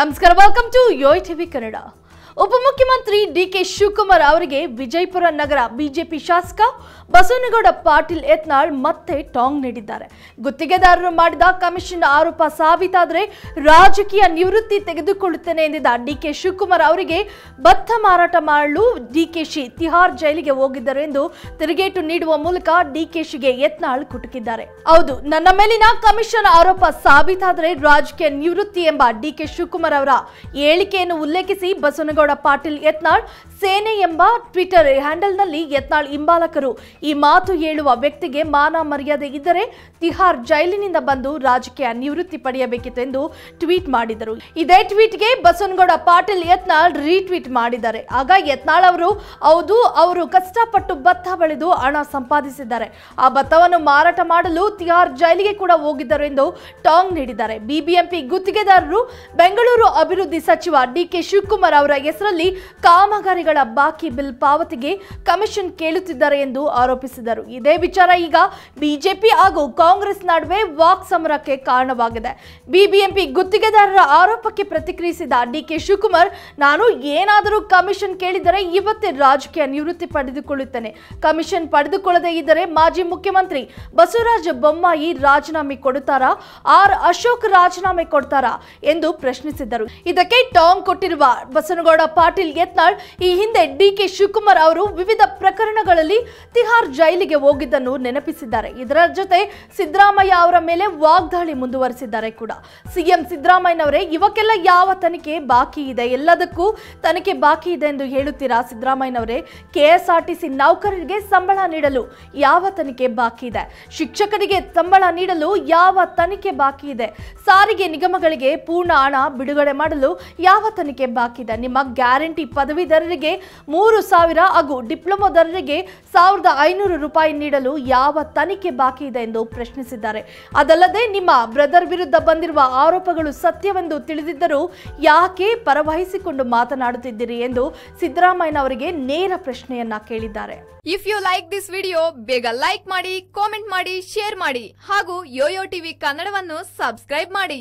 ನಮಸ್ಕಾರ welcome to ಯೋಯ್ TV Kannada ಉಪಮುಖ್ಯಮಂತ್ರಿ ಡಿಕೆ ಶಿವಕುಮಾರ್ ಅವರಿಗೆ ವಿಜಯಪುರ ನಗರ ಬಿಜೆಪಿ ಶಾಸಕ ಬಸವನಗೌಡ ಪಾಟೀಲ್ ಯತ್ನಾಳ್ ಮತ್ತೆ ಟಾಂಗ್ ನೀಡಿದ್ದಾರೆ ಗುತ್ತಿಗೆದಾರರು ಮಾಡಿದ ಕಮಿಷನ್ ಆರೋಪ ಸಾಬೀತಾದರೆ ರಾಜಕೀಯ ನಿವೃತ್ತಿ ತೆಗೆದುಕೊಳ್ಳುತ್ತೇನೆ ಎಂದಿದ್ದ ಡಿಕೆ ಶಿವಕುಮಾರ್ ಅವರಿಗೆ ಭತ್ತ ಮಾರಾಟ ಮಾಡಲು ಡಿಕೆಶಿ ತಿಹಾರ್ ಜೈಲಿಗೆ ಹೋಗಿದ್ದರು ಎಂದು ತಿರುಗೇಟು ನೀಡುವ ಮೂಲಕ ಡಿಕೆಶಿಗೆ ಯತ್ನಾಳ್ ಕುಟುಕಿದ್ದಾರೆ ಹೌದು ನನ್ನ ಮೇಲಿನ ಕಮಿಷನ್ ಆರೋಪ ಸಾಬೀತಾದರೆ ರಾಜಕೀಯ ನಿವೃತ್ತಿ ಎಂಬ ಡಿಕೆ ಶಿವಕುಮಾರ್ ಅವರ ಹೇಳಿಕೆಯನ್ನು ಉಲ್ಲೇಖಿಸಿ ಬಸವನಗೌಡ ಪಾಟೀಲ್ ಯತ್ನಾಳ್ ಸೇನೆ ಎಂಬ ಟ್ವಿಟರ್ ಹ್ಯಾಂಡಲ್ನಲ್ಲಿ ಯತ್ನಾಳ್ ಹಿಂಬಾಲಕರು ಈ ಮಾತು ಹೇಳುವ ವ್ಯಕ್ತಿಗೆ ಮಾನ ಮರ್ಯಾದೆ ಇದ್ದರೆ ತಿಹಾರ್ ಜೈಲಿನಿಂದ ಬಂದು ರಾಜಕೀಯ ನಿವೃತ್ತಿ ಪಡೆಯಬೇಕಿತ್ತು ಎಂದು ಟ್ವೀಟ್ ಮಾಡಿದರು ಇದೇ ಟ್ವೀಟ್ಗೆ ಬಸವನಗೌಡ ಪಾಟೀಲ್ ಯತ್ನಾಳ್ ರೀಟ್ವೀಟ್ ಮಾಡಿದ್ದಾರೆ ಆಗ ಯತ್ನಾಳ್ ಅವರು ಹೌದು ಅವರು ಕಷ್ಟಪಟ್ಟು ಭತ್ತ ಬೆಳೆದು ಹಣ ಸಂಪಾದಿಸಿದ್ದಾರೆ ಆ ಭತ್ತವನ್ನು ಮಾರಾಟ ಮಾಡಲು ತಿಹಾರ್ ಜೈಲಿಗೆ ಕೂಡ ಹೋಗಿದ್ದರು ಎಂದು ಟಾಂಗ್ ನೀಡಿದ್ದಾರೆ ಬಿಬಿಎಂಪಿ ಗುತ್ತಿಗೆದಾರರು ಬೆಂಗಳೂರು ಅಭಿವೃದ್ಧಿ ಸಚಿವ ಡಿಕೆ ಶಿವಕುಮಾರ್ ಅವರ ಹೆಸರಲ್ಲಿ ಕಾಮಗಾರಿಗಳ ಬಾಕಿ ಬಿಲ್ ಪಾವತಿಗೆ ಕಮಿಷನ್ ಕೇಳುತ್ತಿದ್ದಾರೆ ಎಂದು ಆರೋಪಿಸಿದರು ಇದೇ ವಿಚಾರ ಈಗ ಬಿಜೆಪಿ ಹಾಗೂ ಕಾಂಗ್ರೆಸ್ ನಡುವೆ ವಾಕ್ ಸಮರಕ್ಕೆ ಕಾರಣವಾಗಿದೆ ಬಿಬಿಎಂಪಿ ಗುತ್ತಿಗೆದಾರರ ಆರೋಪಕ್ಕೆ ಪ್ರತಿಕ್ರಿಯಿಸಿದ ಡಿಕೆ ಶಿವಕುಮಾರ್ ನಾನು ಏನಾದರೂ ಕಮಿಷನ್ ಕೇಳಿದರೆ ಇವತ್ತೇ ರಾಜಕೀಯ ನಿವೃತ್ತಿ ಪಡೆದುಕೊಳ್ಳುತ್ತೇನೆ ಕಮಿಷನ್ ಪಡೆದುಕೊಳ್ಳದೇ ಇದ್ದರೆ ಮಾಜಿ ಮುಖ್ಯಮಂತ್ರಿ ಬಸವರಾಜ ಬೊಮ್ಮಾಯಿ ರಾಜೀನಾಮೆ ಕೊಡುತ್ತಾರಾ ಆರ್ ಅಶೋಕ್ ರಾಜೀನಾಮೆ ಕೊಡ್ತಾರಾ ಎಂದು ಪ್ರಶ್ನಿಸಿದರು ಇದಕ್ಕೆ ಟಾಂಗ್ ಕೊಟ್ಟಿರುವ ಬಸನಗೌಡ ಪಾಟೀಲ್ ಯತ್ನಾಳ್ ಈ ಹಿಂದೆ ಡಿಕೆ ಶಿವಕುಮಾರ್ ಅವರು ವಿವಿಧ ಪ್ರಕರಣಗಳಲ್ಲಿ ತಿಹಾರ್ ಜೈಲಿಗೆ ಹೋಗಿದ್ದನ್ನು ನೆನಪಿಸಿದ್ದಾರೆ ಇದರ ಜೊತೆ ಸಿದ್ದರಾಮಯ್ಯ ಅವರ ಮೇಲೆ ವಾಗ್ದಾಳಿ ಮುಂದುವರೆಸಿದ್ದಾರೆ ಕೂಡ ಸಿಎಂ ಸಿದ್ದರಾಮಯ್ಯನವರೇ ಇವಕ್ಕೆಲ್ಲ ಯಾವ ತನಿಖೆ ಬಾಕಿ ಇದೆ ಎಲ್ಲದಕ್ಕೂ ತನಿಖೆ ಬಾಕಿ ಇದೆ ಎಂದು ಹೇಳುತ್ತೀರಾ ಸಿದ್ದರಾಮಯ್ಯನವರೇ ಕೆಎಸ್ಆರ್ಟಿಸಿ ನೌಕರರಿಗೆ ಸಂಬಳ ನೀಡಲು ಯಾವ ತನಿಖೆ ಬಾಕಿ ಇದೆ ಶಿಕ್ಷಕರಿಗೆ ಸಂಬಳ ನೀಡಲು ಯಾವ ತನಿಖೆ ಬಾಕಿ ಇದೆ ಸಾರಿಗೆ ನಿಗಮಗಳಿಗೆ ಪೂರ್ಣ ಹಣ ಬಿಡುಗಡೆ ಮಾಡಲು ಯಾವ ತನಿಖೆ ಬಾಕಿ ಇದೆ ನಿಮ್ಮ ಗ್ಯಾರಂಟಿ ಪದವೀಧರರಿಗೆ ಮೂರು ಸಾವಿರ ಹಾಗೂ ಡಿಪ್ಲೊಮಾದಾರರಿಗೆ ಸಾವಿರದ ಐನೂರು ರೂಪಾಯಿ ನೀಡಲು ಯಾವ ತನಿಖೆ ಬಾಕಿ ಇದೆ ಎಂದು ಪ್ರಶ್ನಿಸಿದ್ದಾರೆ ಅದಲ್ಲದೆ ನಿಮ್ಮ ಬ್ರದರ್ ವಿರುದ್ಧ ಬಂದಿರುವ ಆರೋಪಗಳು ಸತ್ಯವೆಂದು ತಿಳಿದಿದ್ದರೂ ಯಾಕೆ ಪರವಹಿಸಿಕೊಂಡು ಮಾತನಾಡುತ್ತಿದ್ದೀರಿ ಎಂದು ಸಿದ್ದರಾಮಯ್ಯ ಅವರಿಗೆ ನೇರ ಪ್ರಶ್ನೆಯನ್ನ ಕೇಳಿದ್ದಾರೆ if you like this video ಬೇಗ ಲೈಕ್ ಮಾಡಿ ಕಾಮೆಂಟ್ ಮಾಡಿ ಶೇರ್ ಮಾಡಿ ಹಾಗೂ ಯೋಯೋ ಟಿವಿ ಕನ್ನಡವನ್ನು ಸಬ್ಸ್ಕ್ರೈಬ್ ಮಾಡಿ